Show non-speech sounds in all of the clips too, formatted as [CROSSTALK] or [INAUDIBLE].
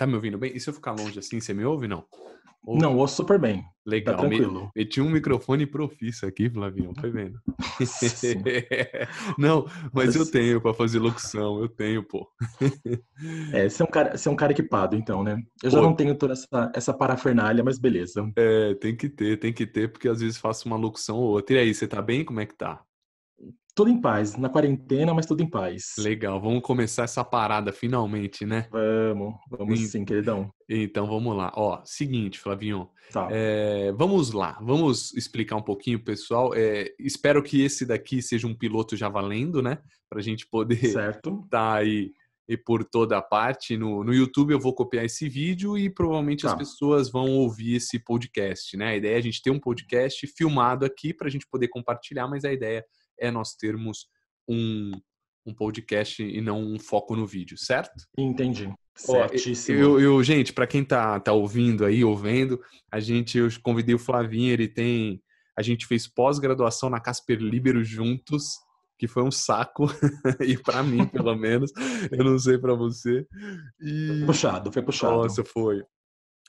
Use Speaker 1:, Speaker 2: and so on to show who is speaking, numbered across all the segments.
Speaker 1: Tá me ouvindo bem? E se eu ficar longe assim, você me ouve não? Ou... Não, ouço super bem. Tá Legal, tá tranquilo. Meti um microfone profício aqui, Flavinho, foi vendo. [LAUGHS] não, mas eu tenho para fazer locução, eu tenho, pô.
Speaker 2: [LAUGHS] é, você é um cara, você é um cara equipado, então, né? Eu já pô. não tenho toda essa, essa parafernália, mas beleza. É, tem que ter, tem que ter,
Speaker 1: porque às vezes faço uma locução ou outra. E aí, você tá bem? Como é que tá? tudo em paz, na
Speaker 2: quarentena, mas tudo em paz.
Speaker 1: Legal, vamos começar essa parada finalmente, né?
Speaker 2: Vamos, vamos
Speaker 1: sim, queridão. Então vamos lá. Ó, seguinte, Flavinho. Tá. É, vamos lá, vamos explicar um pouquinho, pessoal. É, espero que esse daqui seja um piloto já valendo, né? Pra gente poder certo. [LAUGHS] tá aí e por toda a parte. No, no YouTube eu vou copiar esse vídeo e provavelmente tá. as pessoas vão ouvir esse podcast, né? A ideia é a gente ter um podcast filmado aqui para a gente poder compartilhar, mas a ideia é nós termos um, um podcast e não um foco no vídeo, certo? Entendi. Certíssimo. eu, eu, gente, para quem tá, tá ouvindo aí, ouvendo, a gente, eu convidei o Flavinho, ele tem. A gente fez pós-graduação na Casper Libero juntos, que foi um saco, [LAUGHS] e para mim, pelo [LAUGHS] menos. Eu não sei para você. E... Puxado, foi puxado. Nossa, foi.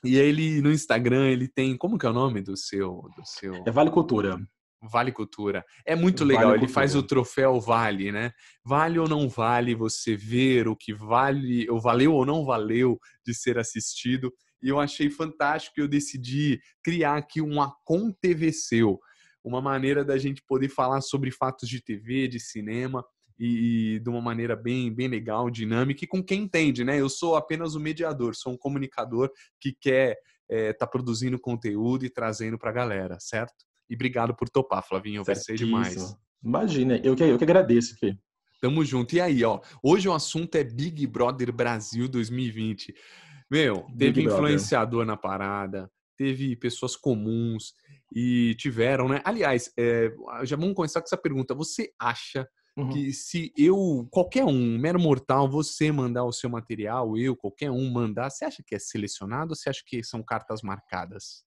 Speaker 1: E ele, no Instagram, ele tem. Como que é o nome do seu. Do seu... É Vale Cultura. Vale Cultura. É muito legal, vale ele cultura. faz o troféu vale, né? Vale ou não vale você ver o que vale, ou valeu ou não valeu de ser assistido. E eu achei fantástico, eu decidi criar aqui um AconTVCeu, uma maneira da gente poder falar sobre fatos de TV, de cinema, e, e, de uma maneira bem, bem legal, dinâmica e com quem entende, né? Eu sou apenas o um mediador, sou um comunicador que quer estar eh, é, tá produzindo conteúdo e trazendo para a galera, certo? E obrigado por topar, Flavinho. Vai ser demais.
Speaker 2: Imagina, eu que, eu que agradeço, Fê.
Speaker 1: Tamo junto. E aí, ó, hoje o assunto é Big Brother Brasil 2020. Meu, teve Big influenciador Brother. na parada, teve pessoas comuns e tiveram, né? Aliás, é, já vamos começar com essa pergunta. Você acha uhum. que se eu, qualquer um, mero mortal, você mandar o seu material, eu, qualquer um mandar, você acha que é selecionado ou você acha que são cartas marcadas?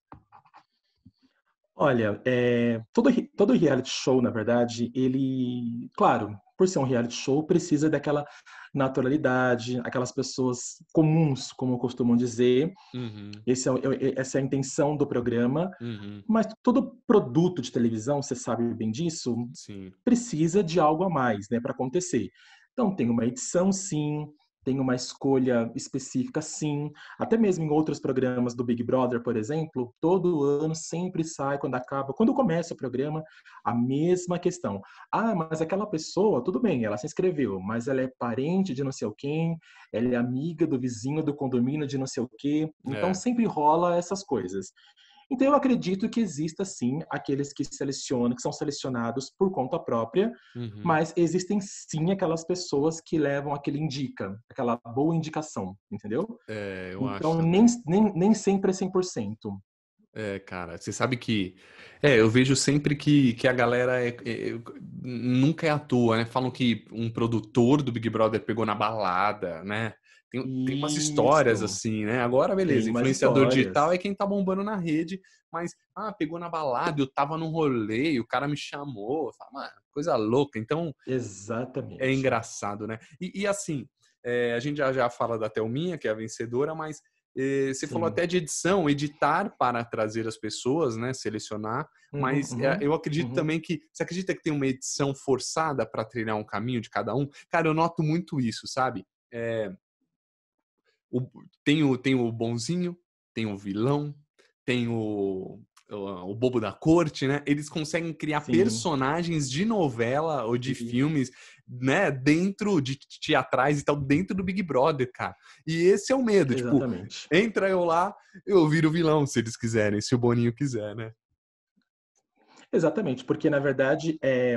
Speaker 2: Olha, é, todo, todo reality show, na verdade, ele, claro, por ser um reality show, precisa daquela naturalidade, aquelas pessoas comuns, como costumam dizer. Uhum. É, essa é a intenção do programa. Uhum. Mas todo produto de televisão, você sabe bem disso, sim. precisa de algo a mais né, para acontecer. Então, tem uma edição, sim, tem uma escolha específica, sim. Até mesmo em outros programas do Big Brother, por exemplo, todo ano sempre sai quando acaba, quando começa o programa, a mesma questão. Ah, mas aquela pessoa, tudo bem, ela se inscreveu, mas ela é parente de não sei o quem, ela é amiga do vizinho do condomínio de não sei o quê. Então é. sempre rola essas coisas. Então, eu acredito que exista sim aqueles que selecionam, que são selecionados por conta própria, uhum. mas existem sim aquelas pessoas que levam aquele indica, aquela boa indicação, entendeu? É, eu então, acho. Nem, nem, nem sempre é 100%.
Speaker 1: É, cara, você sabe que. É, eu vejo sempre que, que a galera é, é, é, nunca é à toa, né? Falam que um produtor do Big Brother pegou na balada, né? Tem, tem umas histórias assim, né? Agora, beleza, influenciador histórias. digital é quem tá bombando na rede, mas, ah, pegou na balada, eu tava num rolê, o cara me chamou, fala, ah, coisa louca. Então, exatamente. É engraçado, né? E, e assim, é, a gente já, já fala da Thelminha, que é a vencedora, mas é, você Sim. falou até de edição, editar para trazer as pessoas, né? Selecionar. Uhum, mas é, uhum, é, eu acredito uhum. também que. Você acredita que tem uma edição forçada para trilhar um caminho de cada um? Cara, eu noto muito isso, sabe? É, o, tem, o, tem o bonzinho, tem o vilão, tem o, o, o bobo da corte, né? Eles conseguem criar Sim. personagens de novela ou de Sim. Uhum. filmes, né? Dentro de teatrais e tal, dentro do Big Brother, cara. E esse é o medo. Tipo, Exatamente. Tipo, entra eu lá, eu viro vilão, se eles quiserem, se o Boninho quiser, né?
Speaker 2: Exatamente, porque na verdade é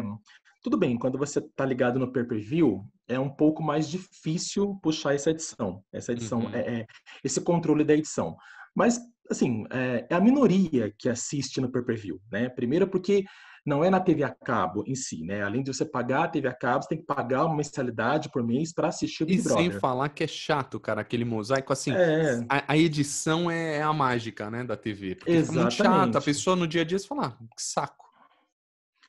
Speaker 2: tudo bem, quando você tá ligado no pay-per-view, é um pouco mais difícil puxar essa edição. Essa edição uhum. é, é, esse controle da edição. Mas assim, é, é a minoria que assiste no pay-per-view, né? Primeiro porque não é na TV a cabo em si, né? Além de você pagar a TV a cabo, você tem que pagar uma mensalidade por mês para assistir o Big e Brother. sem falar que é chato,
Speaker 1: cara, aquele mosaico assim. É... A, a, edição é, é a mágica, né, da TV. Porque Exatamente. Fica muito chato, a pessoa no dia a dia você fala,
Speaker 2: ah, que saco.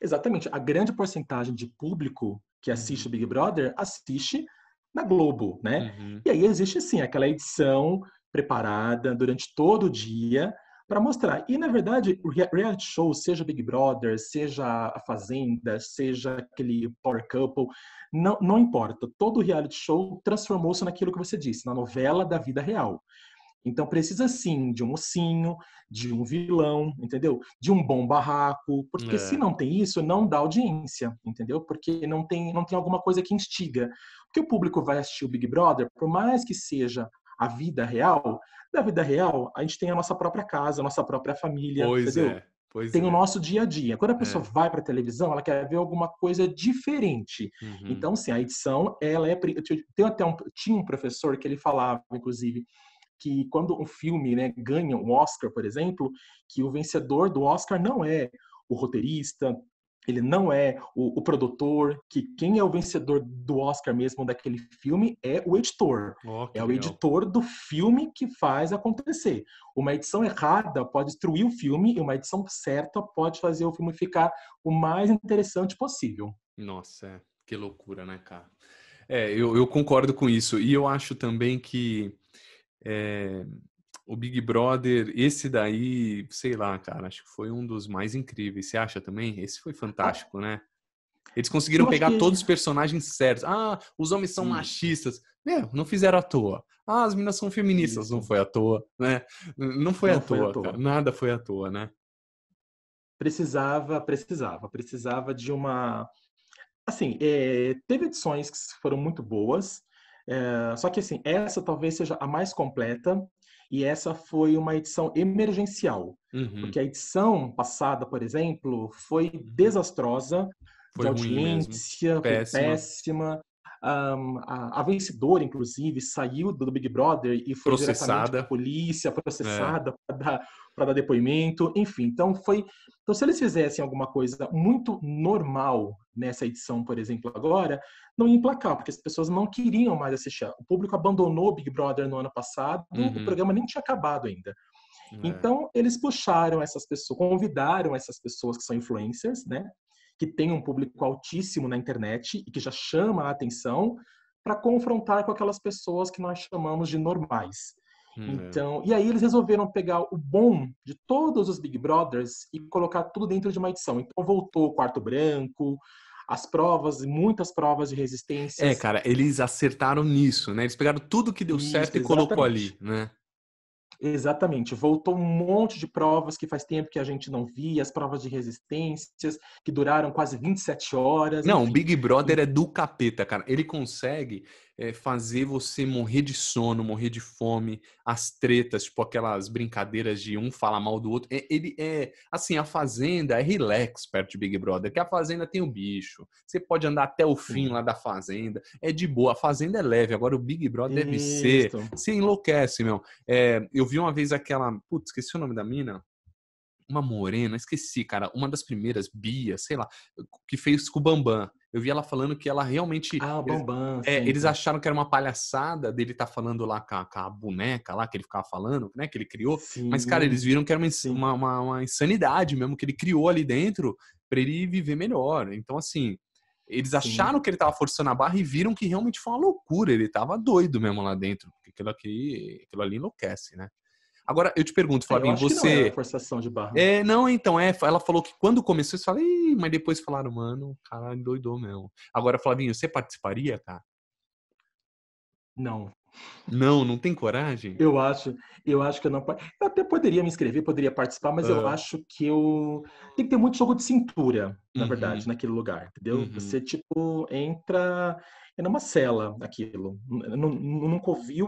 Speaker 2: Exatamente. A grande porcentagem de público que assiste o Big Brother assiste na Globo, né? Uhum. E aí existe assim aquela edição preparada durante todo o dia para mostrar. E na verdade, o reality show, seja Big Brother, seja a Fazenda, seja aquele Power Couple, não, não importa. Todo reality show transformou-se naquilo que você disse, na novela da vida real. Então precisa sim de um mocinho, de um vilão, entendeu? De um bom barraco, porque é. se não tem isso, não dá audiência, entendeu? Porque não tem, não tem alguma coisa que instiga. Porque o público vai assistir o Big Brother, por mais que seja a vida real, da vida real, a gente tem a nossa própria casa, a nossa própria família, pois entendeu? É. Pois tem é. o nosso dia a dia. Quando a é. pessoa é. vai para a televisão, ela quer ver alguma coisa diferente. Uhum. Então, sim, a edição, ela é. Eu até um, tinha um professor que ele falava, inclusive, que quando um filme né, ganha um Oscar, por exemplo, que o vencedor do Oscar não é o roteirista, ele não é o, o, produtor, que quem é o vencedor do Oscar mesmo daquele filme é o editor. Oh, é o legal. editor do filme que faz acontecer. Uma edição errada pode destruir o filme e uma edição certa pode fazer o filme ficar o mais interessante possível.
Speaker 1: Nossa, é. que loucura, né, cara? É, eu, eu concordo com isso. E eu acho também que é, o Big Brother, esse daí, sei lá, cara, acho que foi um dos mais incríveis. Você acha também? Esse foi ah. fantástico, né? Eles conseguiram pegar que... todos os personagens certos. Ah, os homens são Sim. machistas. Meu, né, não fizeram à toa. Ah, as meninas são feministas. Isso. Né? Não foi à toa, né? Não foi, não à, foi toa, à toa, Nada foi à toa, né?
Speaker 2: Precisava, precisava. Precisava de uma... Assim, é... teve edições que foram muito boas, é, só que assim, essa talvez seja a mais completa e essa foi uma edição emergencial, uhum. porque a edição passada, por exemplo, foi uhum. desastrosa, foi de audiência, péssima. péssima. Um, a, a, vencedora, inclusive, saiu do Big Brother e foi processada. diretamente à polícia, processada é. para dar para dar depoimento, enfim. Então foi, então se eles fizessem alguma coisa muito normal nessa edição, por exemplo, agora, não ia emplacar, porque as pessoas não queriam mais assistir. O público abandonou Big Brother no ano passado, uhum. o programa nem tinha acabado ainda. É. Então, eles puxaram essas pessoas, convidaram essas pessoas que são influencers, né? Que tem um público altíssimo na internet e que já chama a atenção para confrontar com aquelas pessoas que nós chamamos de normais. Uhum. então, e aí eles resolveram pegar o bom de todos os Big Brothers e colocar tudo dentro de uma edição. Então voltou o quarto branco, as provas, muitas provas de resistência. É,
Speaker 1: cara, eles acertaram nisso, né? Eles pegaram tudo que deu Isso, certo e colocou ali, né?
Speaker 2: Exatamente, voltou um monte de provas que faz tempo que a gente não via, as provas de resistências que duraram quase 27 horas. Não, enfim. o Big
Speaker 1: Brother é do capeta, cara. Ele consegue é, fazer você morrer de sono, morrer de fome, as tretas, tipo aquelas brincadeiras de um falar mal do outro. É, ele é, assim, a Fazenda é relax perto de Big Brother, que a Fazenda tem o bicho. Você pode andar até o fim lá da Fazenda, é de boa. A Fazenda é leve, agora o Big Brother Isso. deve ser. Você enlouquece, meu. É, eu vi uma vez aquela. Putz, esqueci o nome da mina uma morena, esqueci, cara, uma das primeiras, Bia, sei lá, que fez com o Bambam eu vi ela falando que ela realmente. Ah, Bambam. É, eles acharam que era uma palhaçada dele estar tá falando lá com a, com a, boneca lá que ele ficava falando, né? Que ele criou. Sim. Mas, cara, eles viram que era uma, uma, uma, uma insanidade mesmo que ele criou ali dentro para ele viver melhor. Então, assim, eles acharam Sim. que ele tava forçando a barra e viram que realmente foi uma loucura. Ele tava doido mesmo lá dentro. Porque aquilo, aqui, aquilo ali enlouquece, né? Agora, eu te pergunto, é, Flavinho, é você. não forçação de barra. É, não, então, é. Ela falou que quando começou, você fala, Ih, mas depois falaram, mano, caralho, doidou mesmo. Agora, Flavinho, você participaria, cara? Tá? Não. Não, não tem coragem?
Speaker 2: Eu acho, eu acho que eu não. Eu até poderia me inscrever, poderia participar, mas ah. eu acho que eu. Tem que ter muito jogo de cintura, na uhum. verdade, naquele lugar, entendeu? Uhum. Você, tipo, entra. É numa cela aquilo. Nunca num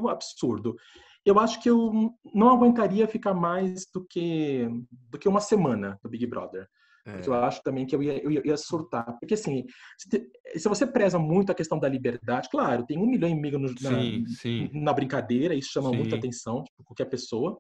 Speaker 2: o absurdo eu acho que eu não aguentaria ficar mais do que, do que uma semana do Big Brother. É. eu acho também que eu ia, eu ia surtar. Porque, assim, se, se, você preza muito a questão da liberdade, claro, tem um milhão e meio na, na brincadeira, isso chama sim. muita atenção, tipo, qualquer pessoa,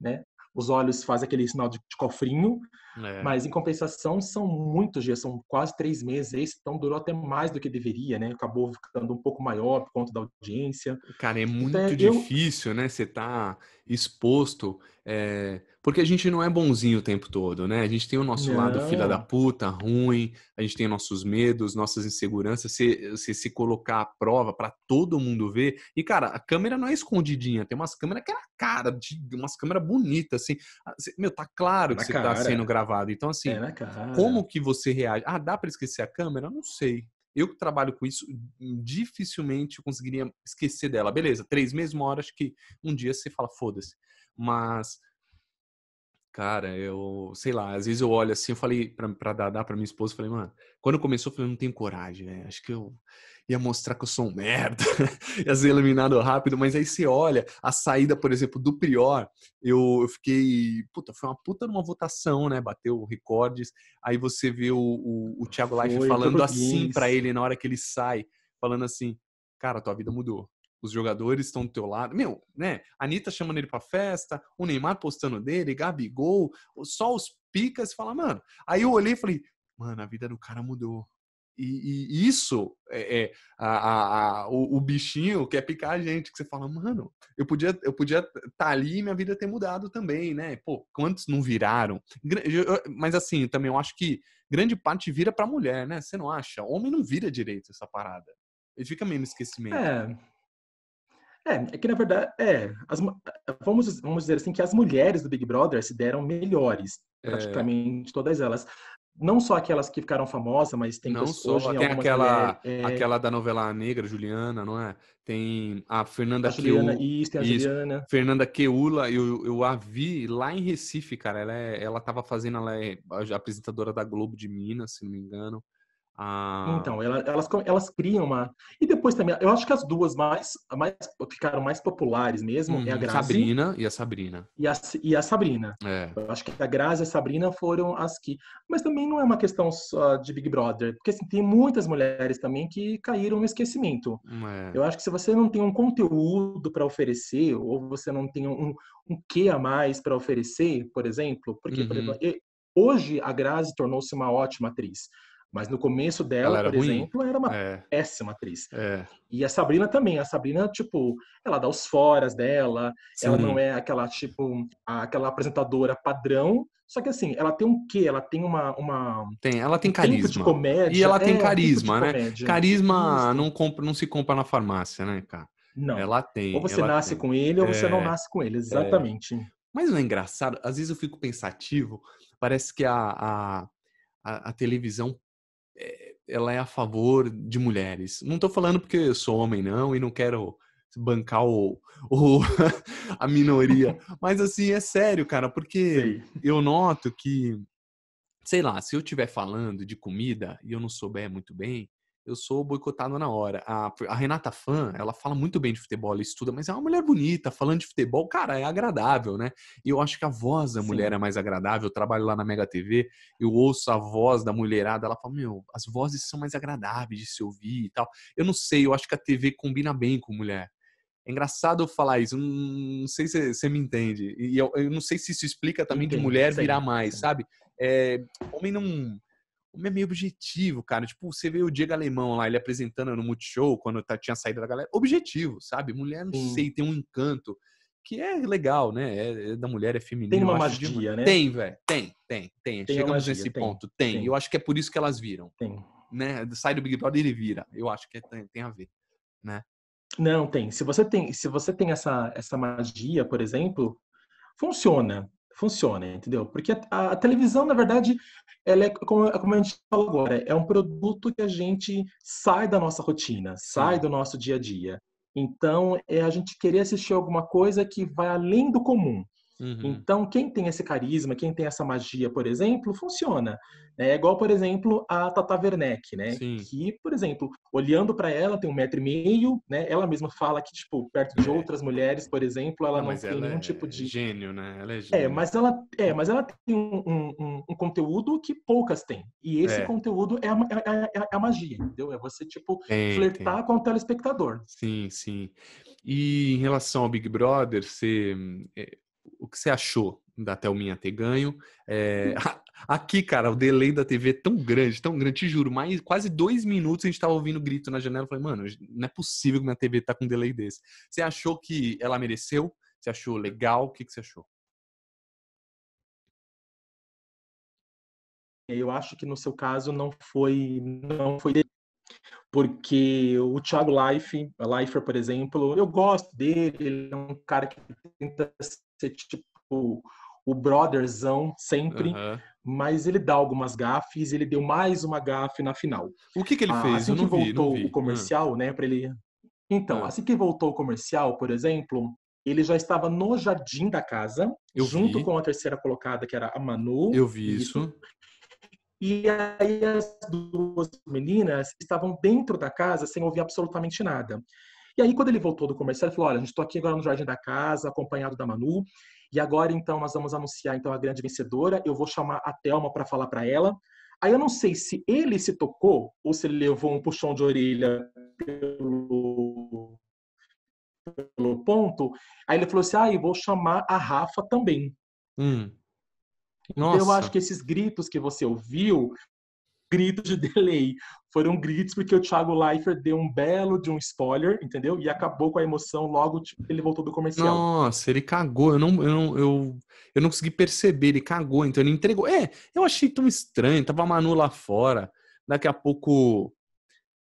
Speaker 2: né? os olhos fazem aquele sinal de, de cofrinho, é. mas em compensação são muitos dias, são quase três meses. Esse então durou até mais do que deveria, né? Acabou ficando um pouco maior por conta da audiência.
Speaker 1: Cara, é então, muito então, difícil, eu... né? Você tá exposto, é... porque a gente não é bonzinho o tempo todo, né? A gente tem o nosso não. lado filha da puta, ruim, a gente tem nossos medos, nossas inseguranças. Se se, se colocar à prova para todo mundo ver. E, cara, a câmera não é escondidinha, tem umas câmeras que é cara, de, umas câmeras bonitas, assim. Ah, meu, tá claro que você tá sendo gravado. Então, assim, é como que você reage? Ah, dá para esquecer a câmera? Não sei. Eu que trabalho com isso, dificilmente eu conseguiria esquecer dela. Beleza, três meses, uma hora, acho que um dia você fala, foda-se. Mas Cara, eu sei lá, às vezes eu olho assim, eu falei pra, dar dar pra minha esposa, falei, mano, quando começou, eu falei, não tenho coragem, né? Acho que eu ia mostrar que eu sou um merda, [LAUGHS] ia ser eliminado rápido, mas aí você olha a saída, por exemplo, do Prior, eu, eu fiquei, puta, foi uma puta numa votação, né, bateu recordes, aí você vê o, o, o Thiago Life falando assim para ele na hora que ele sai, falando assim, cara, tua vida mudou, os jogadores estão do teu lado. Meu, né? A Anitta chamando ele pra festa, o Neymar postando dele, Gabigol, só os picas. Fala, mano. Aí eu olhei e falei, mano, a vida do cara mudou. E, e isso é, é a, a, o, o, bichinho quer picar a gente, que você fala, mano, eu podia eu podia estar tá ali e minha vida ter mudado também, né? Pô, quantos não viraram? Mas assim, também eu acho que grande parte vira pra mulher, né? Você não acha? Homem não vira direito essa parada.
Speaker 2: Ele fica meio no esquecimento. É. É, é que na verdade, é, as, vamos, vamos dizer assim que as mulheres do Big Brother se deram melhores, é. praticamente é. todas elas. Não só aquelas que ficaram famosas, mas tem não só, hoje, tem aquela mulher, é... aquela
Speaker 1: da novela negra, Juliana, não é? Tem a Fernanda a Juliana, isso, tem a isso. Juliana. Fernanda Queula, eu, eu a vi lá em Recife, cara. Ela é, ela tava fazendo, ela é apresentadora
Speaker 2: da Globo de Minas, se não me engano. Ah. Então, elas, elas criam uma. E depois também, eu acho que as duas mais, mais ficaram mais populares mesmo uhum. é a uhum. Grazi. Sabrina
Speaker 1: e a Sabrina.
Speaker 2: E a, e a Sabrina. É. Eu acho que a Grazi e a Sabrina foram as que. Mas também não é uma questão só de Big Brother, porque assim, tem muitas mulheres também que caíram no esquecimento. Hum, é. Eu acho que se você não tem um conteúdo para oferecer, ou você não tem um, um quê a mais para oferecer, por exemplo, porque, uhum. por exemplo, hoje a Grazi tornou-se uma ótima atriz. Mas no começo dela, por ruim. exemplo, era uma é. péssima atriz. É. E a Sabrina também. A Sabrina, tipo, ela dá os foras dela, Sim. ela não é aquela, tipo, aquela apresentadora padrão. Só que assim, ela tem um quê? Ela tem uma. uma...
Speaker 1: Tem, ela tem um carisma. de comédia. E ela tem é, carisma, né? Carisma não, compra, não se compra na farmácia, né, cara? Não. Ela tem. Ou você nasce tem. com ele, ou você não é. nasce com ele, é. exatamente. Mas não é engraçado? Às vezes eu fico pensativo, parece que a, a, a televisão ela é a favor de mulheres. Não estou falando porque sou homem, não, e não quero bancar o, o [LAUGHS] a minoria. [LAUGHS] Mas, assim, é sério, cara, porque Sim. eu noto que, sei lá, se eu estiver falando de comida e eu não souber muito bem, eu sou boicotado na hora. A, a Renata fã ela fala muito bem de futebol, ela estuda, mas é uma mulher bonita, falando de futebol, cara, é agradável, né? E eu acho que a voz da Sim. mulher é mais agradável. Eu trabalho lá na Mega TV, eu ouço a voz da mulherada, ela fala, meu, as vozes são mais agradáveis de se ouvir e tal. Eu não sei, eu acho que a TV combina bem com mulher. É engraçado eu falar isso, não sei se você me entende. E eu, eu não sei se isso explica também Entendi, de mulher virar mais, sabe? É, homem não homem é meio objetivo, cara. Tipo, você vê o Diego Alemão lá, ele apresentando no Multishow, quando tá, tinha saído da galera. Objetivo, sabe? Mulher, não sei, tem um encanto. Que é legal, né? É, é da mulher, é feminino. Tem uma magia, de... né? Tem, velho. Tem, tem, tem. tem Chegamos magia, nesse tem, ponto. Tem. tem. Eu acho que é por isso que elas viram. Tem. Né? Sai do Big Brother e vira. Eu acho que é, tem, tem a ver,
Speaker 2: né? Não, tem. Se você tem, se você tem essa, essa magia, por exemplo, funciona funciona, entendeu? Porque a, a, televisão, na verdade, ela é, como, como a gente falou agora, é um produto que a gente sai da nossa rotina, sai do nosso dia a dia. Então, é a gente querer assistir alguma coisa que vai além do comum. Uhum. Então, quem tem esse carisma, quem tem essa magia, por exemplo, funciona. Né? É igual, por exemplo, a Tata Werneck, né? Sim. Que, por exemplo, olhando para ela, tem um metro e meio, né? Ela mesma fala que, tipo, perto de é. outras mulheres, por exemplo, ela não, não tem ela nenhum é tipo de... gênio, né? Ela é, é gênio. É, mas ela, é, mas ela tem um, um, um conteúdo que poucas têm. E esse é. conteúdo é a, a, é, é, a, magia, entendeu? É você, tipo, tem, flertar tem. com o telespectador.
Speaker 1: Sim, sim. E em relação ao Big Brother, você eh, o que você achou da Thelminha ter ganho? É, hum. [LAUGHS] aqui, cara, o delay da TV é tão grande, tão grande, te juro, mais quase dois minutos a gente tava ouvindo grito na janela. Eu falei, mano, não é possível que minha TV tá com um delay desse. Você achou que ela mereceu? Você achou legal? O que, que você
Speaker 2: achou? Eu acho que no seu caso não foi, não foi porque o Thiago Life, Lifer, por exemplo, eu gosto dele, ele é um cara que tenta ser tipo o brotherzão sempre, uhum. mas ele dá algumas gafes, ele deu mais uma gafe na final. O que, que ele ah, fez? Assim Eu que voltou vi, vi. o comercial, uhum. né, para ele. Então, uhum. assim que voltou o comercial, por exemplo, ele já estava no jardim da casa, Eu junto vi. com a terceira colocada, que era a Manu. Eu vi isso. isso. E aí as duas meninas estavam dentro da casa sem ouvir absolutamente nada. E aí, quando ele voltou do comercial, ele falou: olha, a gente está aqui agora no Jardim da Casa, acompanhado da Manu. E agora, então, nós vamos anunciar então a grande vencedora. Eu vou chamar a Thelma para falar para ela. Aí eu não sei se ele se tocou ou se ele levou um puxão de orelha pelo, pelo ponto. Aí ele falou assim: ah, eu vou chamar a Rafa também. Hum.
Speaker 1: Nossa. Então, eu acho que
Speaker 2: esses gritos que você ouviu gritos de [LAUGHS] delay. Foram gritos porque o Thiago Leifert deu um belo de um spoiler, entendeu? E acabou com a emoção logo tipo, ele voltou do comercial.
Speaker 1: Nossa, ele cagou. Eu não, eu não, eu, eu não consegui perceber. Ele cagou, então ele entregou. É, eu achei tão estranho. Tava a Manu lá fora. Daqui a pouco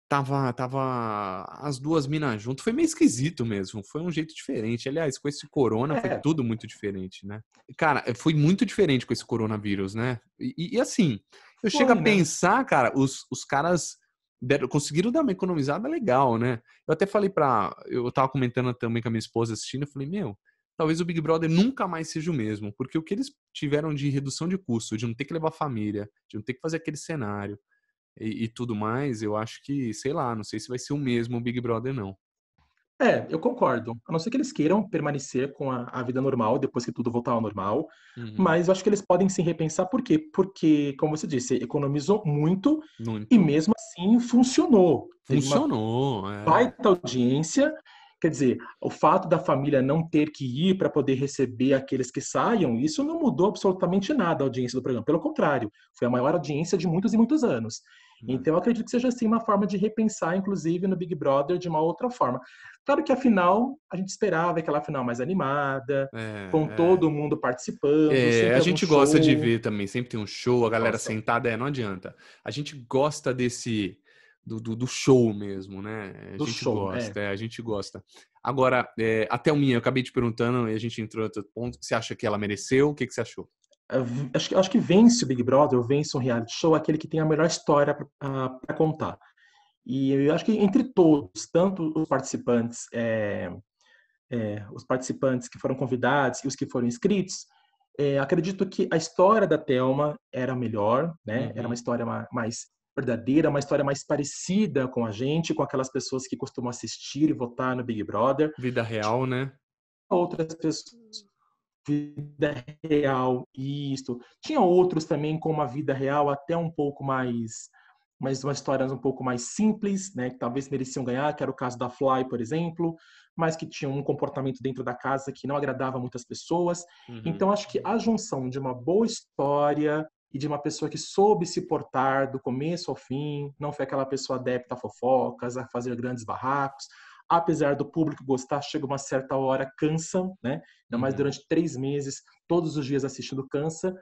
Speaker 1: tava, tava as duas minas junto. Foi meio esquisito mesmo. Foi um jeito diferente. Aliás, com esse corona é. foi tudo muito diferente, né? Cara, foi muito diferente com esse coronavírus, né? E, e assim, eu chego a né? pensar, cara, os, os caras deram, conseguiram dar uma economizada legal, né? Eu até falei pra. Eu tava comentando também com a minha esposa assistindo, eu falei, meu, talvez o Big Brother nunca mais seja o mesmo, porque o que eles tiveram de redução de custo, de não ter que levar família, de não ter que fazer aquele cenário e, e tudo mais, eu acho que, sei lá, não sei se vai ser o mesmo o Big Brother, não.
Speaker 2: É, eu concordo. A não ser que eles queiram permanecer com a, a vida normal depois que tudo voltar ao normal. Uhum. Mas eu acho que eles podem se repensar, por quê? Porque, como você disse, economizou muito, muito. e mesmo assim funcionou. Funcionou. É. Baita audiência. Quer dizer, o fato da família não ter que ir para poder receber aqueles que saiam, isso não mudou absolutamente nada a audiência do programa. Pelo contrário, foi a maior audiência de muitos e muitos anos. Então, acredito que seja assim uma forma de repensar, inclusive, no Big Brother de uma outra forma. Claro que a final, a gente esperava aquela final mais animada, é, com é. todo mundo participando. É, a gente gosta show. de ver
Speaker 1: também, sempre tem um show, a galera Nossa. sentada, é, não adianta. A gente gosta desse. Do, do, do show mesmo, né? A do gente show, é. gosta, é. a gente gosta. Agora, até o minha, eu acabei te perguntando e a gente entrou em outro ponto. Você acha que ela mereceu? O que, que você achou?
Speaker 2: Eh, acho, acho que vence o Big Brother, ou vence um reality show, é aquele que tem a melhor história para contar. E eu acho que entre todos, tanto os participantes, é, é, os participantes que foram convidados e os que foram inscritos, é, acredito que a história da Telma era melhor, né? Uhum. Era uma história mais verdadeira, uma história mais parecida com a gente, com aquelas pessoas que costumam assistir e votar no Big Brother. Vida real, né? Outras pessoas vida real e isto. Tinha outros também com uma vida real até um pouco mais mas uma história um pouco mais simples, né, que talvez mereciam ganhar, que era o caso da Fly, por exemplo, mas que tinha um comportamento dentro da casa que não agradava muitas pessoas. Uhum. Então, acho que a junção de uma boa história e de uma pessoa que soube se portar do começo ao fim, não foi aquela pessoa adepta a fofocas, a fazer grandes barracos, apesar do público gostar, chega uma certa hora, cansam, né? Ainda mais uhum. durante três meses, todos os dias assistindo, cansa.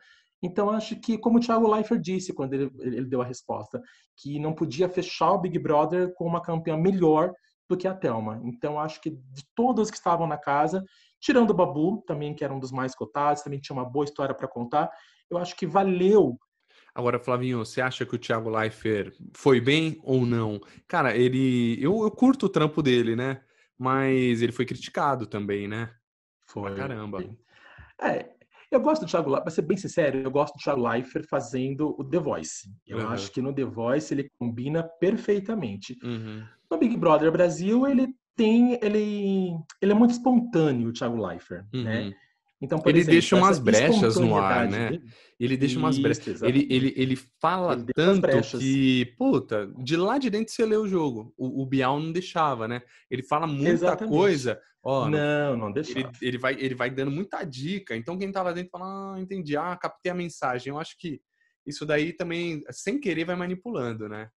Speaker 2: Então, acho que, como o Thiago Leifert disse quando ele, ele deu a resposta, que não podia fechar o Big Brother com uma campeã melhor do que a Thelma. Então, acho que de todos que estavam na casa, tirando o Babu, também que era um dos mais cotados, também tinha uma boa história para contar, eu acho que valeu Agora,
Speaker 1: Flavinho, você acha que o Thiago Leifert foi bem ou não? Cara, ele. Eu, eu curto o trampo dele, né? Mas ele foi criticado também, né? Foi. Pra caramba.
Speaker 2: É, eu gosto do Thiago Leifert, pra ser bem sincero, eu gosto do Thiago Leifert fazendo o The Voice. Eu uhum. acho que no The Voice ele combina perfeitamente. Uhum. No Big Brother Brasil, ele tem. Ele, ele é muito espontâneo, o Thiago Leifert, né? uhum. né? Então, ele exemplo, deixa umas brechas no ar, né?
Speaker 1: Ele deixa umas Isso, brechas. Ele, ele, ele fala ele tanto que, puta, de lá de dentro você lê o jogo. O, o Bial não deixava, né? Ele fala muita exatamente. coisa. Ó, não, não deixa. Ele, ele, vai, ele vai dando muita dica. Então, quem tava dentro fala, ah, entendi, ah, captei a mensagem. Eu acho que isso daí
Speaker 2: também, sem querer, vai manipulando, né?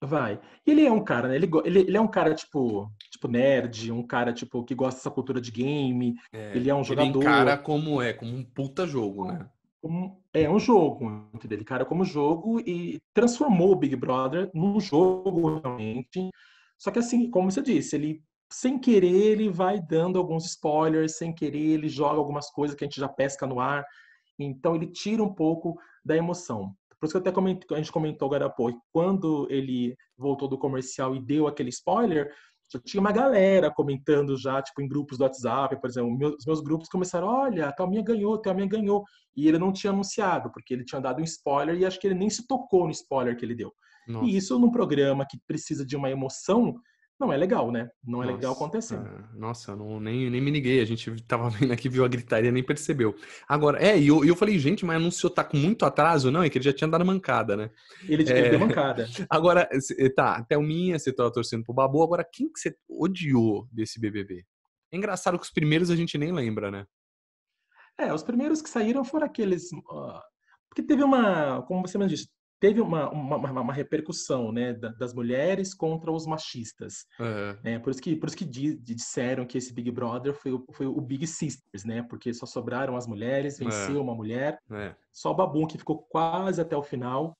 Speaker 2: Vai. Ele é um cara, né? Ele, ele, ele é um cara, tipo, tipo nerd, um cara tipo que gosta dessa cultura de game. É, ele é um jogador. Ele encara como é, como um puta jogo, né? é um jogo, entendeu? Ele cara como jogo e transformou o Big Brother num jogo realmente. Só que assim, como você disse, ele sem querer ele vai dando alguns spoilers, sem querer ele joga algumas coisas que a gente já pesca no ar. Então ele tira um pouco da emoção. Por isso que até coment... a gente comentou agora há pouco, quando ele voltou do comercial e deu aquele spoiler, já tinha uma galera comentando já, tipo, em grupos do WhatsApp, por exemplo. Meus, os meus grupos começaram, olha, a Thelminha ganhou, a Thelminha ganhou. E ele não tinha anunciado, porque ele tinha dado um spoiler e acho que ele nem se tocou no spoiler que ele deu. Nossa. E isso num programa que precisa de uma emoção, não é legal, né? Não é legal acontecer É.
Speaker 1: Nossa, não, nem, nem me liguei. A gente tava vendo aqui, viu a gritaria, nem percebeu. Agora, é, e eu, eu falei, gente, mas anunciou tá com muito atraso? Não, é que ele já tinha dado mancada, né? Ele é... deu mancada. [LAUGHS] Agora, eh, tá, até o Minha você tava torcendo pro Babu. Agora, quem que você odiou desse BBB? É engraçado que os primeiros a gente nem lembra, né?
Speaker 2: É, os primeiros que saíram foram aqueles... Uh... Porque teve uma, como você mesmo disse, teve uma, uma, uma repercussão né, das mulheres contra os machistas. Uhum. Né? Por isso que, por isso que disseram que esse Big Brother foi o, foi o Big Sisters, né? Porque só sobraram as mulheres, venceu uhum. uma mulher. Uhum. Só o Babum, que ficou quase até o final.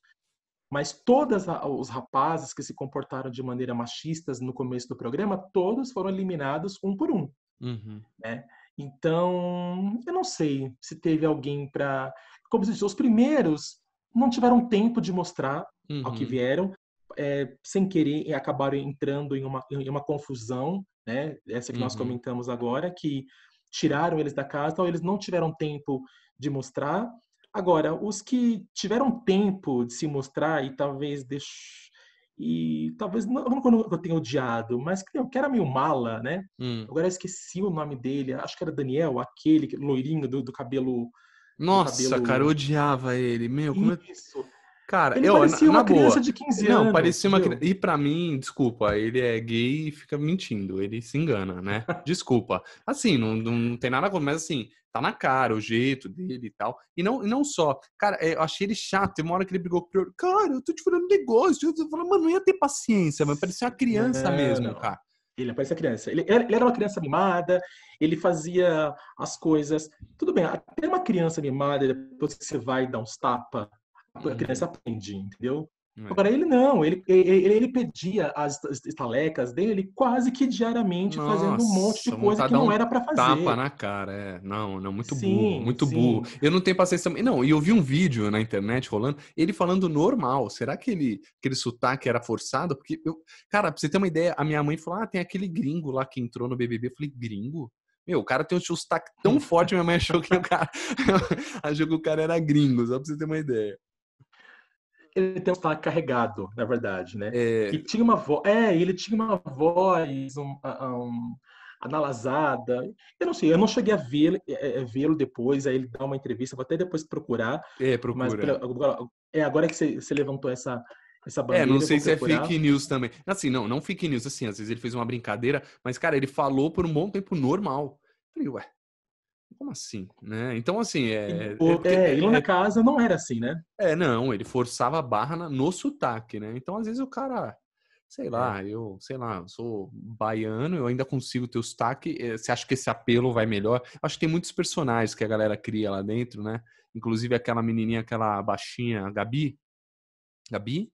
Speaker 2: Mas todos os rapazes que se comportaram de maneira machista no começo do programa, todos foram eliminados um por um. Uhum. Né? Então, eu não sei se teve alguém para... Como se diz, os primeiros não tiveram tempo de mostrar uhum. ao que uhum. vieram, é, sem querer e acabaram entrando em uma, em uma confusão, né? Essa que uhum. nós comentamos agora, que tiraram eles da casa, ou eles não tiveram tempo de mostrar. Agora, os que tiveram tempo de se mostrar e talvez deixou e talvez não, quando eu tenho odiado, mas que era meio mala, né? Hum. Agora eu esqueci o nome dele, acho que era Daniel, aquele loirinho do, do cabelo nossa, cabelo... cara, eu
Speaker 1: odiava ele. Meu, como Isso. Cara, ele eu, parecia na, uma na criança boa. de 15 não, anos. Não, parecia uma criança. E para mim, desculpa, ele é gay e fica mentindo, ele se engana, né? [LAUGHS] desculpa. Assim, não, não, não tem nada a ver, mas assim, tá na cara o jeito dele e tal. E não, e não só. Cara, é, eu achei ele
Speaker 2: chato. Tem uma hora que ele brigou com o Cara, eu tô te falando negócio. Eu tô falando, mano, não ia ter paciência, mas parecia uma criança é, mesmo, não. cara. Ele a criança. Ele, ele, era uma criança mimada, ele fazia as coisas. Tudo bem, até uma criança mimada, depois que você vai dar uns tapas, a uhum. criança aprende, entendeu? É? Agora, ele não, ele, ele, ele pedia as estalecas dele quase que diariamente, Nossa, fazendo um monte de coisa que não um era para fazer. Tapa na
Speaker 1: cara, é. Não, não, muito sim, burro, muito sim. burro. Eu não tenho paciência também. Não, e eu vi um vídeo na internet rolando, ele falando normal. Será que ele, aquele sotaque era forçado? Porque, eu, cara, pra você ter uma ideia, a minha mãe falou: ah, tem aquele gringo lá que entrou no BBB. Eu falei: gringo? Meu, o cara tem um sotaque tão [LAUGHS] forte, minha mãe achou que o cara. [LAUGHS] achou que o cara era gringo, só pra você ter uma ideia
Speaker 2: ele tem um sotaque carregado, na verdade, né? É... E tinha uma voz. É, ele tinha uma voz um, um, analasada. Eu não sei, eu não cheguei a é, é, vê-lo é, vê depois, aí ele dá uma entrevista, vou até depois procurar. É, procura. Mas pra, é, agora que você, você levantou essa, é, não sei se é fake
Speaker 1: news também. Assim, não, não fake news, assim, às vezes ele fez uma brincadeira, mas, cara, ele falou por um bom tempo normal. Eu falei, ué, como assim, né? Então, assim, é... O, é, é na é
Speaker 2: casa não era assim, né?
Speaker 1: É, não, ele forçava a barra na, no sotaque, né? Então, às vezes, o cara, sei lá, é. eu, sei lá, sou baiano, eu ainda consigo ter o sotaque, eh, você acha que esse apelo vai melhor? Acho que tem muitos personagens que a galera cria lá dentro, né? Inclusive aquela menininha, aquela baixinha, a Gabi, Gabi?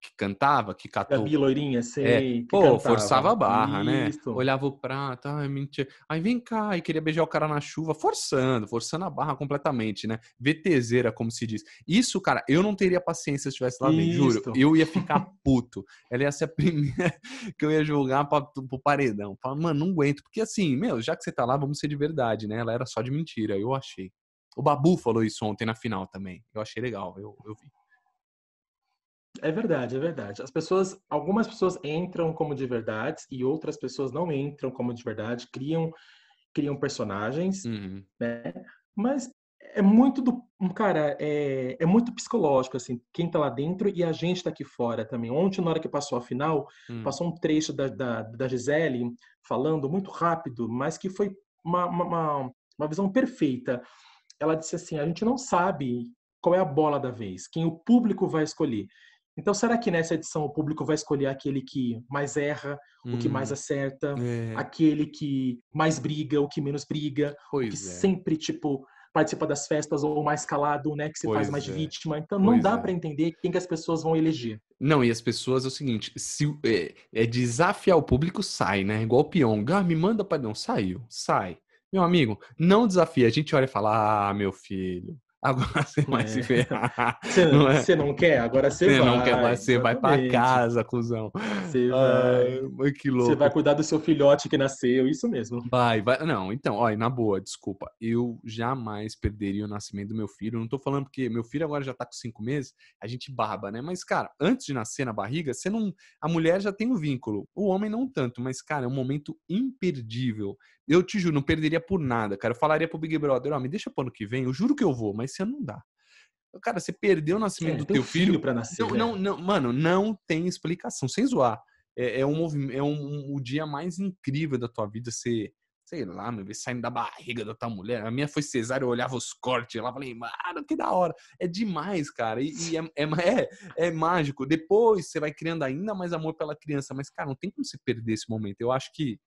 Speaker 1: que cantava, que catou. Gabi Loirinha, é, sei. É, pô, cantava. forçava a barra, né? Isso. né? Olhava o prato, ai, mentira. Aí vem cá, e queria beijar o cara na chuva, forçando, forçando a barra completamente, né? VTZera, como se diz. Isso, cara, eu não teria paciência se estivesse lá dentro, juro. Eu ia ficar [LAUGHS] puto. Ela ia ser a primeira [LAUGHS] que eu ia julgar pra, pro paredão. Fala, mano, não aguento. Porque assim, meu, já que você tá lá, vamos ser de verdade, né? Ela era só de mentira, eu achei. O Babu falou isso ontem na final também. Eu achei legal,
Speaker 2: eu, eu vi. É verdade, é verdade. As pessoas, algumas pessoas entram como de verdade e outras pessoas não entram como de verdade, criam criam personagens, uhum. né? Mas é muito do cara, é, é muito psicológico assim, quem tá lá dentro e a gente tá aqui fora também. Ontem na hora que passou a final, uhum. passou um trecho da, da, da Gisele falando muito rápido, mas que foi uma, uma, uma visão perfeita. Ela disse assim: a gente não sabe qual é a bola da vez, quem o público vai escolher. Então, será que nessa edição o público vai escolher aquele que mais erra, hum, o que mais hum, acerta, é. aquele que mais briga, o que menos briga, pois o que é. sempre, tipo, participa das festas ou mais calado, né, que se pois faz mais é. vítima. Então pois não dá é. para entender quem que as pessoas vão eleger.
Speaker 1: Não, e as pessoas é o seguinte, se é, é desafiar o público sai, né? Igual o Pyong, ah, me manda para não saiu, sai. Meu amigo, não desafia. A gente olha e fala: "Ah, meu filho, agora [LAUGHS] você vai se é. ferrar.
Speaker 2: Você [LAUGHS] não, é? não, quer, agora você vai. Você não quer mais, você vai pra casa,
Speaker 1: cuzão. Você vai.
Speaker 2: Ai, que louco. Você vai cuidar do seu filhote que nasceu, isso mesmo.
Speaker 1: Vai, vai. Não, então, olha, na boa, desculpa. Eu jamais perderia o nascimento do meu filho. não tô falando porque meu filho agora já tá com cinco meses, a gente barba, né? Mas, cara, antes de nascer na barriga, você não. A mulher já tem um vínculo. O homem não tanto, mas, cara, é um momento imperdível. Eu te juro, não perderia por nada, cara. Eu falaria pro Big Brother, ó, oh, me deixa pro ano que vem, eu juro que eu vou, mas você não dá. Cara, você perdeu o nascimento é, do teu filho, filho para nascer. Não, não, não, mano, não tem explicação, sem zoar. É, é um movimento, é um, um, o dia mais incrível da tua vida, Ser, sei lá, meu, saindo da barriga da tua mulher. A minha foi cesárea, eu olhava os cortes lá, falei, mano, que da hora. É demais, cara. E, e é, é, é, é, mágico. Depois você vai criando ainda mais amor pela criança. Mas, cara, não tem como se perder esse momento. Eu acho que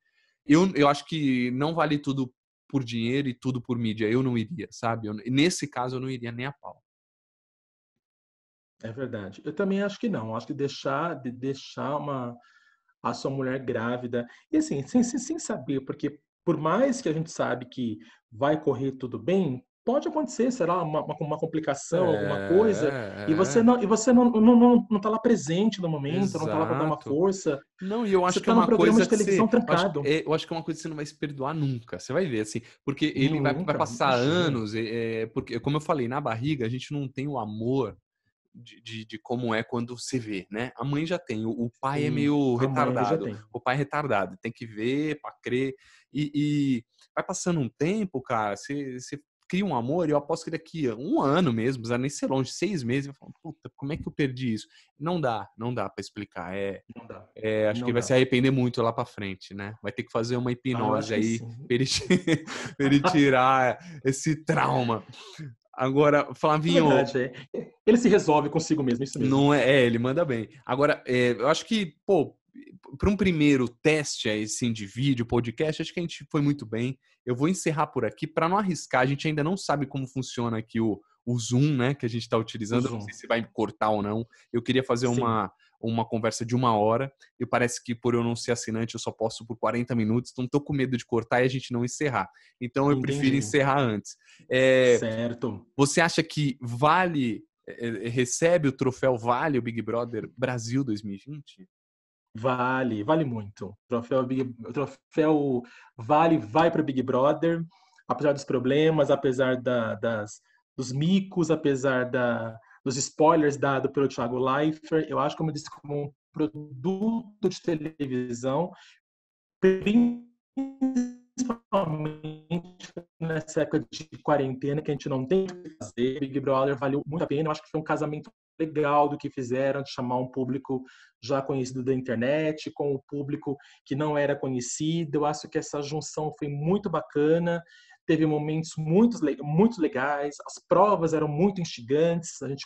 Speaker 1: eu, eu acho que não vale tudo por dinheiro e tudo por mídia. Eu não iria, sabe? Eu, nesse caso, eu não iria nem a pau.
Speaker 2: É verdade. Eu também acho que não. Acho que deixar, de deixar uma, a sua mulher grávida. E assim, sem, sem, sem saber, porque por mais que a gente sabe que vai correr tudo bem, pode acontecer, será uma, uma complicação, é, alguma coisa, é, e você é. não e você não, não, não, não tá lá presente no momento, exato. não tá lá para dar uma força.
Speaker 1: Não, e eu acho você que tá é uma coisa de televisão você, trancado. Eu acho, é, eu acho, que é uma coisa que você não vai se perdoar nunca. Você vai ver assim, porque ele nunca, vai, vai, passar nunca. anos, é, porque como eu falei, na barriga a gente não tem o amor de, de, de, como é quando se vê, né? A mãe já tem, o, o pai é Sim, é meio retardado. O pai é retardado, tem que ver para crer. E, e, vai passando um tempo, cara, você cria um amor, e eu aposto que daqui a um ano mesmo, não nem ser longe, seis meses, eu falo, puta, como é que eu perdi isso? Não dá, não dá para explicar. É, é acho não que dá. vai se arrepender muito lá para frente, né? Vai ter que fazer uma ah, hipnose ah, aí para ele, [LAUGHS] ele tirar esse trauma. Agora, Flavinho. É
Speaker 2: verdade, é.
Speaker 1: Ele se resolve consigo mesmo, isso mesmo. Não é, é ele manda bem. Agora, é, eu acho que, pô, para um primeiro teste a esse indivíduo podcast, acho que a gente foi muito bem. Eu vou encerrar por aqui para não arriscar. A gente ainda não sabe como funciona aqui o, o Zoom, né, que a gente está utilizando. Não sei se vai cortar ou não. Eu queria fazer uma uma conversa de uma hora e parece que por eu não ser assinante eu só posso por 40 minutos, então estou com medo de cortar e a gente não encerrar. Então eu Entendi. prefiro encerrar antes. É, certo. Você acha que vale, é, é, recebe o troféu Vale o Big Brother Brasil 2020? Vale,
Speaker 2: vale muito. O troféu, Big, o troféu Vale vai para Big Brother, apesar dos problemas, apesar da, das, dos micos, apesar da, dos spoilers dado pelo Thiago Leifert. Eu acho, como eu disse, como um produto de televisão, principalmente nessa época de quarentena que a gente não tem que fazer. Big Brother valeu muito a pena. Eu acho que foi um casamento legal do que fizeram, de chamar um público já conhecido da internet com o um público que não era conhecido. Eu acho que essa junção foi muito bacana. Teve momentos muito, muito legais, as provas eram muito instigantes, a gente,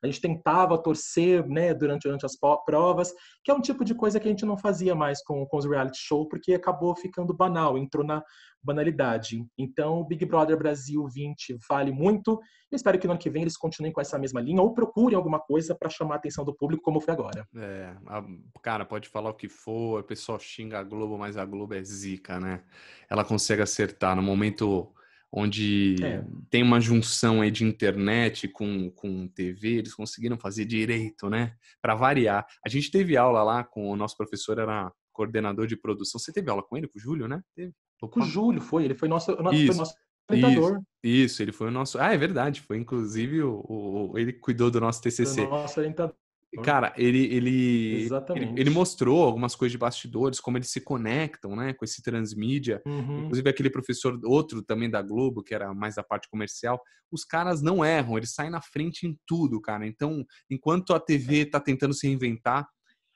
Speaker 2: a gente tentava torcer né, durante, durante as provas, que é um tipo de coisa que a gente não fazia mais com, com os reality show, porque acabou ficando banal, entrou na, banalidade. Então, o Big Brother Brasil 20 vale muito. Eu espero que no ano que vem eles continuem com essa mesma linha ou procurem alguma coisa para chamar a atenção do público, como foi agora.
Speaker 1: É, a, cara, pode falar o que for, o pessoal xinga a Globo, mas a Globo é zica, né? Ela consegue acertar no momento onde é. tem uma junção aí de internet com, com TV, eles conseguiram fazer direito, né? Para variar. A gente teve aula lá com o nosso professor, era coordenador de produção. Você teve aula com ele, com o Júlio, né?
Speaker 2: Teve. Com o Júlio foi, ele foi nosso, isso, foi nosso orientador. Isso,
Speaker 1: isso, ele foi o nosso. Ah, é verdade, foi inclusive o, o ele cuidou do nosso TCC. Foi
Speaker 2: nosso orientador. Cara,
Speaker 1: ele ele, ele, ele mostrou algumas coisas de bastidores, como eles se conectam, né, com esse transmídia. Uhum. Inclusive aquele professor outro também da Globo, que era mais da parte comercial, os caras não erram, eles saem na frente em tudo, cara. Então, enquanto a TV está é. tentando se reinventar,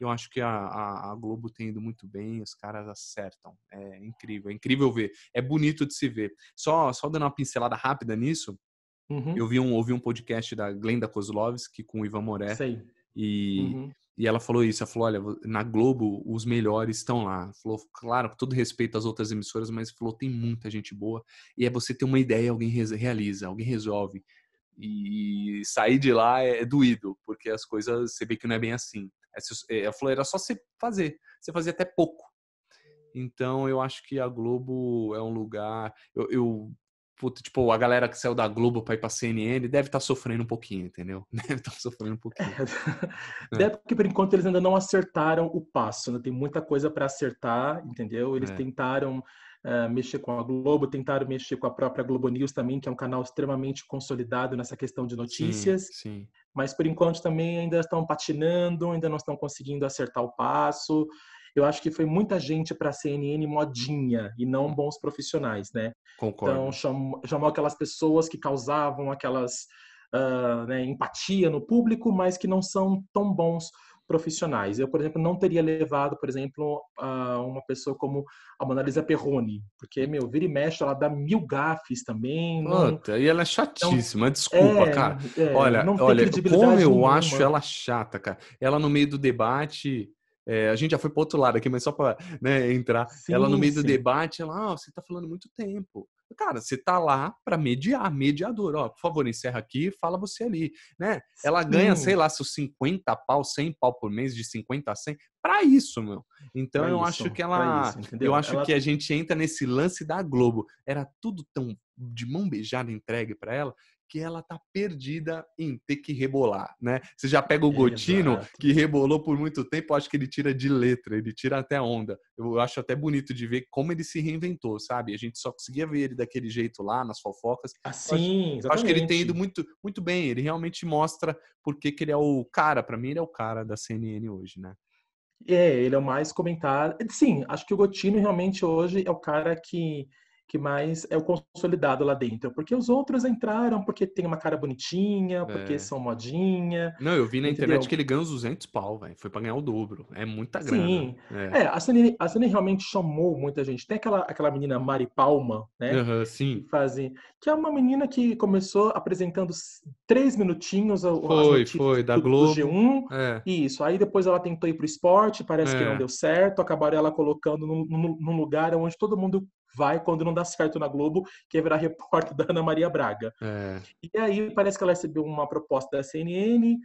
Speaker 1: eu acho que a, a, a Globo tem ido muito bem, os caras acertam. É incrível, é incrível ver. É bonito de se ver. Só, só dando uma pincelada rápida nisso, uhum. eu vi um, ouvi um podcast da Glenda Kozlovski com o Ivan Moré. Sei. E, uhum. e ela falou isso, ela falou, olha, na Globo os melhores estão lá. Falou, claro, com todo respeito às outras emissoras, mas falou, tem muita gente boa. E é você ter uma ideia, alguém realiza, alguém resolve. E sair de lá é, é doído, porque as coisas, você vê que não é bem assim. É, a falou, era só você fazer. Você fazia até pouco. Então, eu acho que a Globo é um lugar... Eu, eu puta, tipo, a galera que saiu da Globo pra ir pra CNN deve estar tá sofrendo um pouquinho, entendeu? [LAUGHS] Deve estar tá sofrendo um pouquinho. É. [LAUGHS] é.
Speaker 2: porque, por enquanto, eles ainda não acertaram o passo. Né? Tem muita coisa para acertar, entendeu? Eles é. tentaram... Uh, mexer com a Globo, tentaram mexer com a própria Globo News também, que é um canal extremamente consolidado nessa questão de notícias. Sim, sim mas por enquanto também ainda estão patinando, ainda não estão conseguindo acertar o passo. Eu acho que foi muita gente para a CNN modinha e não bons profissionais, né? Concordo. Então chamou, chamou aquelas pessoas que causavam aquelas uh, né, empatia no público, mas que não são tão bons profissionais. Eu, por exemplo, não teria levado, por exemplo, a uma pessoa como a Mona Lisa Perrone, porque, meu, vira e mexe, ela dá mil gafes também. Puta,
Speaker 1: não... e ela é chatíssima, então, desculpa, é, cara. É, olha, olha como eu nenhuma. acho ela chata, cara. Ela no meio do debate é, a gente já foi para outro lado aqui, mas só para né, entrar. Sim, ela no meio sim. do debate, ela, oh, você está falando muito tempo. Cara, você está lá para mediar, mediador. Ó, por favor, encerra aqui, fala você ali, né? Ela ganha, sei lá, seus 50 pau, 100 pau por mês, de 50 a 100, para isso, meu. Então pra eu isso, acho que ela, isso, eu acho ela... que a gente entra nesse lance da Globo. Era tudo tão de mão beijada entregue para ela que ela tá perdida em ter que rebolar, né? Você já pega o Gotino, Exato. que rebolou por muito tempo, acho que ele tira de letra, ele tira até onda. Eu acho até bonito de ver como ele se reinventou, sabe? A gente só conseguia ver ele daquele jeito lá, nas fofocas. Assim, acho, acho que ele tem ido muito, muito bem, ele realmente mostra
Speaker 2: porque que ele é o cara, para mim ele é o cara da CNN hoje, né? É, ele é o mais comentado. Sim, acho que o Gotino realmente hoje é o cara que que mais é o consolidado lá dentro. Porque os outros entraram porque tem uma cara bonitinha, porque é. são modinha.
Speaker 1: Não, eu vi na entendeu? internet que ele ganhou 200 pau, Foi pra ganhar o dobro. É muita grana. Sim. É, é a,
Speaker 2: Sony, a Sony realmente chamou muita gente. Tem aquela, aquela menina Mari Palma, né? Uhum, sim. Que, fazem, que é uma menina que começou apresentando três minutinhos. Foi, foi, da do, Globo. Do G1. É. Isso. Aí depois ela tentou ir pro esporte, parece que não é. deu certo. Acabaram ela colocando num lugar onde todo mundo vai quando não dá certo na Globo, que é virar [LAUGHS] repórter da Ana Maria Braga. É. E aí parece que ela recebeu uma proposta da CNN,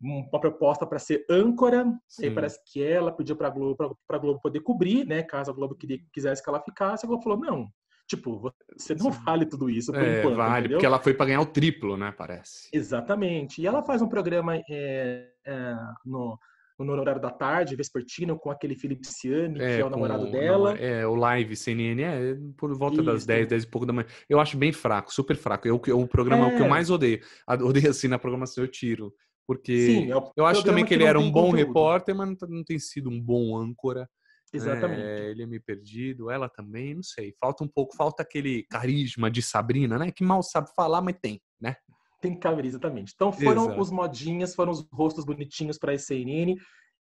Speaker 2: uma proposta para ser âncora, Sim. aí parece que ela pediu para Globo, para Globo poder cobrir, né, caso a Globo quisesse que ela ficasse, a Globo falou: "Não, Tipo, você não vale tudo isso por é, enquanto. Vale, entendeu? porque ela foi
Speaker 1: para ganhar o triplo, né? Parece.
Speaker 2: Exatamente. E ela faz um programa é, é, no, no horário da tarde, vespertino, com aquele Filipciani, é, que é o namorado o, dela. Não,
Speaker 1: é, o live CNN, é, por volta Isso. das 10, 10 e pouco da manhã. Eu acho bem fraco, super fraco. Eu, o programa é. que eu é. mais odeio. Odeio assim na programação, eu tiro. Porque Sim, é eu acho também que, que ele era um bom conteúdo. repórter, mas não, não, tem sido um bom âncora. Né, Exatamente. É, ele é meio perdido, ela também, não sei. Falta um pouco, falta aquele carisma de Sabrina, né? Que mal sabe falar, mas tem, né? Tem que caber, exatamente. Então foram Exato. os
Speaker 2: modinhas, foram os rostos bonitinhos para a CNN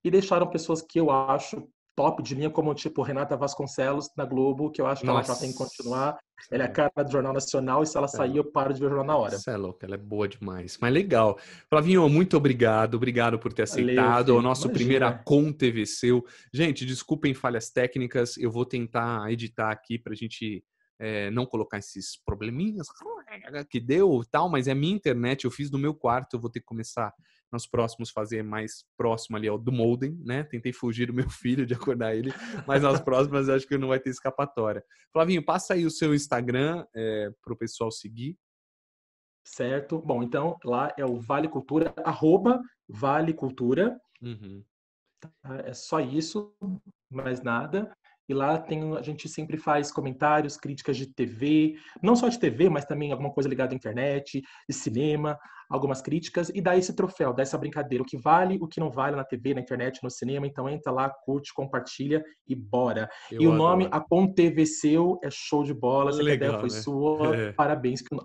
Speaker 2: e deixaram pessoas que eu acho top de linha, como tipo Renata Vasconcelos na Globo, que eu acho que Nossa. ela tem que continuar. Ela é a cara do Jornal Nacional e se ela é. sair, eu paro de ver o jornal na hora. Você é louca,
Speaker 1: ela é boa demais. Mas legal. Flavinho, muito obrigado. Obrigado por ter aceitado. Valeu, o nosso primeiro Acon seu. Gente, desculpem falhas técnicas. Eu vou tentar editar aqui para a gente é, não colocar esses probleminhas [LAUGHS] que deu tal, mas é minha internet, eu fiz do meu quarto, eu vou ter que começar nos próximos fazer mais próximo ali ao do Molden, né? Tentei fugir do meu [LAUGHS] filho de acordar ele, mas nas próximas acho que não vai ter escapatória. Flavinho, passa aí o seu Instagram
Speaker 2: é, eh, para o pessoal seguir. Certo. Bom, então lá é o Vale Cultura, arroba Vale Cultura. Uhum. Tá, é só isso, mais nada. E lá tem, a gente sempre faz comentários, críticas de TV, não só de TV, mas também alguma coisa ligada à internet, de cinema algumas críticas e dá esse troféu, dá essa brincadeira, o que vale, o que não vale na TV, na internet, no cinema. Então entra lá, curte, compartilha e bora. Eu e o nome TV seu é show de bola, essa Legal, ideia foi né? sua. [LAUGHS] É. Parabéns, que é,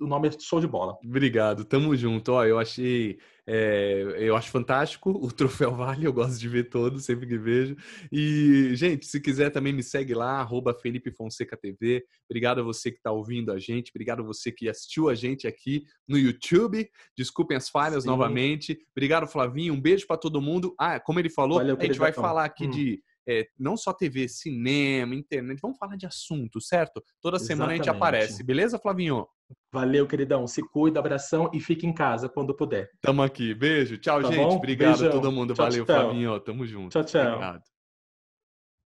Speaker 2: o nome é show de bola.
Speaker 1: Obrigado, tamo junto. Ó, eu achei é, eu acho fantástico. O troféu [LAUGHS] vale, eu gosto de ver todo, sempre que vejo. E, gente, se quiser também me segue lá, arroba Felipe Fonseca TV. Obrigado a você que está ouvindo a gente, obrigado a você que assistiu a gente aqui no YouTube YouTube. Desculpem as falhas Sim. novamente. Obrigado, Flavinho. Um beijo para todo mundo. Ah, como ele falou, Valeu, a gente vai falar aqui hum. de é, não só TV, cinema, internet. Vamos falar de assunto, certo? Toda Exatamente. semana a gente aparece.
Speaker 2: Beleza, Flavinho? Valeu, queridão. Se cuida, abração e fique em casa quando puder.
Speaker 1: Tamo aqui. Beijo. Tchau, tá gente. Bom? Obrigado a todo mundo. Tchau, Valeu, tchau. Flavinho. Tamo junto. Tchau,
Speaker 2: tchau. Obrigado.